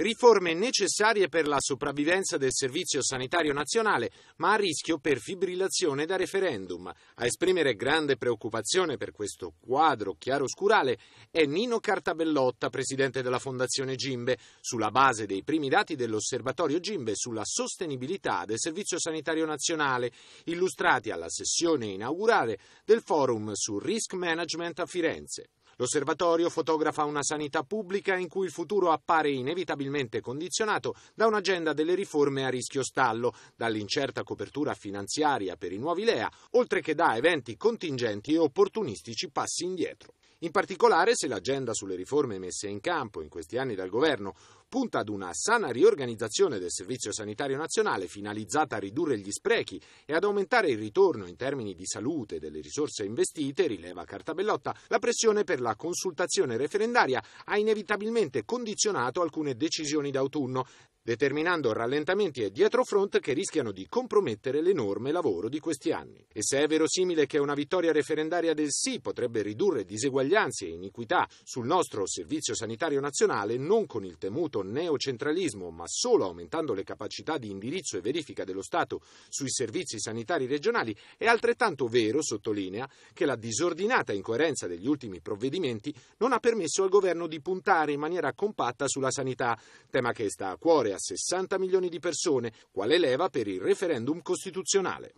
riforme necessarie per la sopravvivenza del Servizio Sanitario Nazionale, ma a rischio per fibrillazione da referendum. A esprimere grande preoccupazione per questo quadro chiaroscurale è Nino Cartabellotta, presidente della Fondazione Gimbe, sulla base dei primi dati dell'Osservatorio Gimbe sulla sostenibilità del Servizio Sanitario Nazionale, illustrati alla sessione inaugurale del forum sul Risk Management a Firenze. L'osservatorio fotografa una sanità pubblica in cui il futuro appare inevitabilmente condizionato da un'agenda delle riforme a rischio stallo, dall'incerta copertura finanziaria per i nuovi LEA, oltre che da eventi contingenti e opportunistici passi indietro. In particolare, se l'agenda sulle riforme messe in campo in questi anni dal governo punta ad una sana riorganizzazione del Servizio Sanitario Nazionale finalizzata a ridurre gli sprechi e ad aumentare il ritorno in termini di salute delle risorse investite, rileva Cartabellotta, la pressione per la consultazione referendaria ha inevitabilmente condizionato alcune decisioni d'autunno, determinando rallentamenti e dietrofront che rischiano di compromettere l'enorme lavoro di questi anni. E se è verosimile che una vittoria referendaria del sì potrebbe ridurre diseguaglianze e iniquità sul nostro servizio sanitario nazionale, non con il temuto neocentralismo, ma solo aumentando le capacità di indirizzo e verifica dello Stato sui servizi sanitari regionali, è altrettanto vero, sottolinea, che la disordinata incoerenza degli ultimi provvedimenti non ha permesso al governo di puntare in maniera compatta sulla sanità, tema che sta a cuore a 60 milioni di persone, quale leva per il referendum costituzionale.